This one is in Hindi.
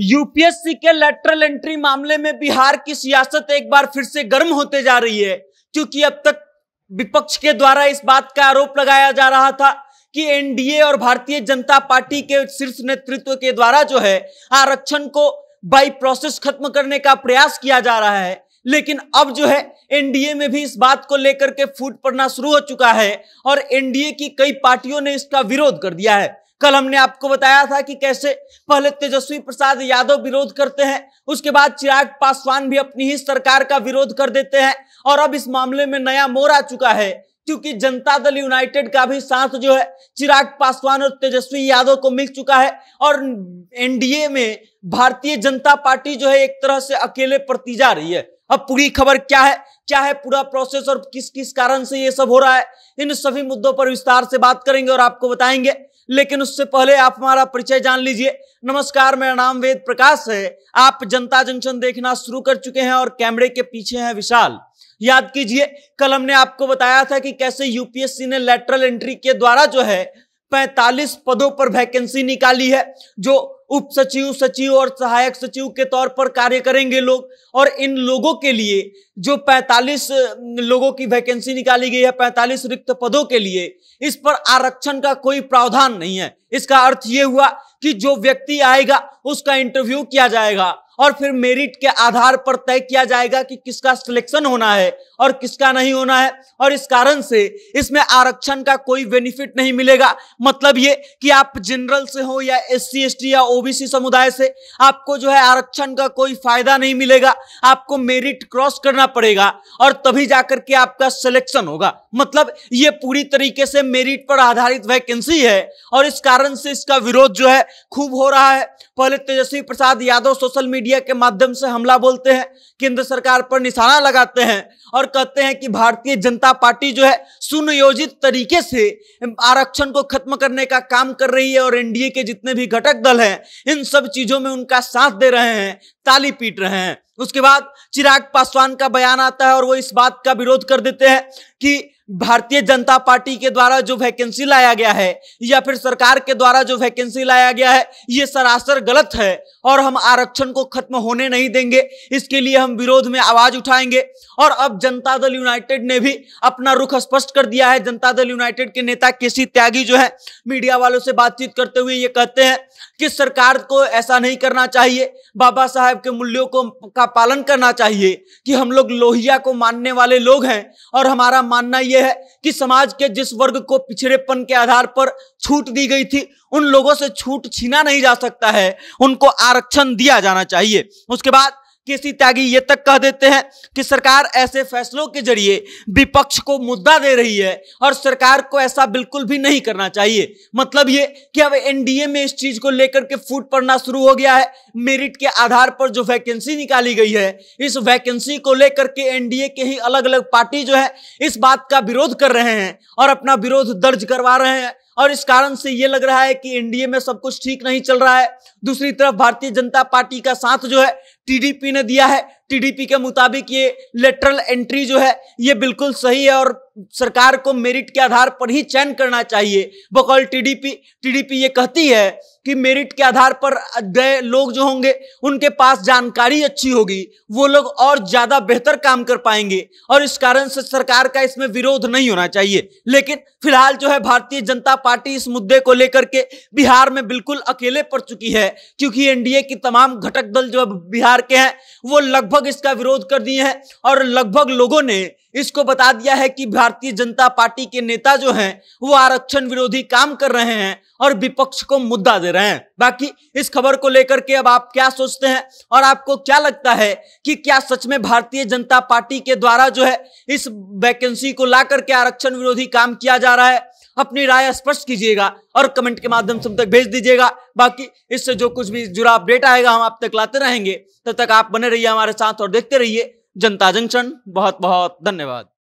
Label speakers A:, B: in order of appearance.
A: यूपीएससी के लेटरल एंट्री मामले में बिहार की सियासत एक बार फिर से गर्म होते जा रही है क्योंकि अब तक विपक्ष के द्वारा इस बात का आरोप लगाया जा रहा था कि एनडीए और भारतीय जनता पार्टी के शीर्ष नेतृत्व के द्वारा जो है आरक्षण को बाई प्रोसेस खत्म करने का प्रयास किया जा रहा है लेकिन अब जो है एनडीए में भी इस बात को लेकर के फूट पड़ना शुरू हो चुका है और एनडीए की कई पार्टियों ने इसका विरोध कर दिया है कल हमने आपको बताया था कि कैसे पहले तेजस्वी प्रसाद यादव विरोध करते हैं उसके बाद चिराग पासवान भी अपनी ही सरकार का विरोध कर देते हैं और अब इस मामले में नया मोड़ आ चुका है क्योंकि जनता दल यूनाइटेड का भी साथ जो है चिराग पासवान और तेजस्वी यादव को मिल चुका है और एनडीए में भारतीय जनता पार्टी जो है एक तरह से अकेले पड़ती जा रही है अब पूरी खबर क्या है क्या है पूरा प्रोसेस और किस किस कारण से ये सब हो रहा है इन सभी मुद्दों पर विस्तार से बात करेंगे और आपको बताएंगे लेकिन उससे पहले आप हमारा परिचय जान लीजिए नमस्कार मेरा नाम वेद प्रकाश है आप जनता जंक्शन देखना शुरू कर चुके हैं और कैमरे के पीछे हैं विशाल याद कीजिए कल हमने आपको बताया था कि कैसे यूपीएससी ने लेटरल एंट्री के द्वारा जो है 45 पदों पर वैकेंसी निकाली है जो उप सचिव सचिव और सहायक सचिव के तौर पर कार्य करेंगे लोग और इन लोगों के लिए जो 45 लोगों की वैकेंसी निकाली गई है 45 रिक्त पदों के लिए इस पर आरक्षण का कोई प्रावधान नहीं है इसका अर्थ ये हुआ कि जो व्यक्ति आएगा उसका इंटरव्यू किया जाएगा और फिर मेरिट के आधार पर तय किया जाएगा कि किसका सिलेक्शन होना है और किसका नहीं होना है और इस कारण से इसमें आरक्षण का कोई बेनिफिट नहीं मिलेगा मतलब ये कि आप जनरल से हो या एस सी या ओबीसी समुदाय से आपको जो है आरक्षण का कोई फायदा नहीं मिलेगा आपको मेरिट क्रॉस करना पड़ेगा और तभी जाकर के आपका सिलेक्शन होगा मतलब ये पूरी तरीके से मेरिट पर आधारित वैकेंसी है और इस कारण से इसका विरोध जो है खूब हो रहा है पहले तेजस्वी प्रसाद यादव सोशल मीडिया के माध्यम से हमला बोलते हैं केंद्र सरकार पर निशाना लगाते हैं और कहते हैं कि भारतीय जनता पार्टी जो है सुनियोजित तरीके से आरक्षण को खत्म करने का काम कर रही है और एनडीए के जितने भी घटक दल हैं इन सब चीजों में उनका साथ दे रहे हैं ताली पीट रहे हैं उसके बाद चिराग पासवान का बयान आता है और वो इस बात का विरोध कर देते हैं कि भारतीय जनता पार्टी के द्वारा जो वैकेंसी लाया गया है या फिर सरकार के द्वारा जो वैकेंसी लाया गया है ये सरासर गलत है और हम आरक्षण को खत्म होने नहीं देंगे इसके लिए हम विरोध में आवाज उठाएंगे और अब जनता दल यूनाइटेड ने भी अपना रुख स्पष्ट कर दिया है जनता दल यूनाइटेड के नेता के त्यागी जो है मीडिया वालों से बातचीत करते हुए ये कहते हैं कि सरकार को ऐसा नहीं करना चाहिए बाबा साहेब के मूल्यों को का पालन करना चाहिए कि हम लोग लोहिया को मानने वाले लोग हैं और हमारा मानना यह है कि समाज के जिस वर्ग को पिछड़ेपन के आधार पर छूट दी गई थी उन लोगों से छूट छीना नहीं जा सकता है उनको आरक्षण दिया जाना चाहिए उसके बाद केसी त्यागी ये तक कह देते हैं कि सरकार ऐसे फैसलों के जरिए विपक्ष को मुद्दा दे रही है और सरकार को ऐसा बिल्कुल भी नहीं करना चाहिए मतलब ये कि अब एनडीए में इस चीज को लेकर के फूट पड़ना शुरू हो गया है मेरिट के आधार पर जो वैकेंसी निकाली गई है इस वैकेंसी को लेकर के एनडीए के ही अलग अलग पार्टी जो है इस बात का विरोध कर रहे हैं और अपना विरोध दर्ज करवा रहे हैं और इस कारण से यह लग रहा है कि एनडीए में सब कुछ ठीक नहीं चल रहा है दूसरी तरफ भारतीय जनता पार्टी का साथ जो है टीडीपी ने दिया है टीडीपी के मुताबिक ये लेटरल एंट्री जो है ये बिल्कुल सही है और सरकार को मेरिट के आधार पर ही चयन करना चाहिए बकौल टीडीपी टीडीपी ये कहती है कि मेरिट के आधार पर गए लोग जो होंगे उनके पास जानकारी अच्छी होगी वो लोग और ज़्यादा बेहतर काम कर पाएंगे और इस कारण से सरकार का इसमें विरोध नहीं होना चाहिए लेकिन फिलहाल जो है भारतीय जनता पार्टी इस मुद्दे को लेकर के बिहार में बिल्कुल अकेले पड़ चुकी है क्योंकि एनडीए की तमाम घटक दल जो बिहार के हैं वो लगभग इसका विरोध कर दिए हैं और लगभग लोगों ने इसको बता दिया है कि भारतीय जनता पार्टी के नेता जो हैं वो आरक्षण विरोधी काम कर रहे हैं और विपक्ष को मुद्दा दे रहे हैं बाकी इस खबर को लेकर के अब आप क्या सोचते हैं और आपको क्या लगता है कि क्या सच में भारतीय जनता पार्टी के द्वारा जो है इस वैकेंसी को ला करके आरक्षण विरोधी काम किया जा रहा है अपनी राय स्पष्ट कीजिएगा और कमेंट के माध्यम से हम तक भेज दीजिएगा बाकी इससे जो कुछ भी जुड़ा अपडेट आएगा हम आप तक लाते रहेंगे तब तक आप बने रहिए हमारे साथ और देखते रहिए जनता जंक्शन बहुत बहुत धन्यवाद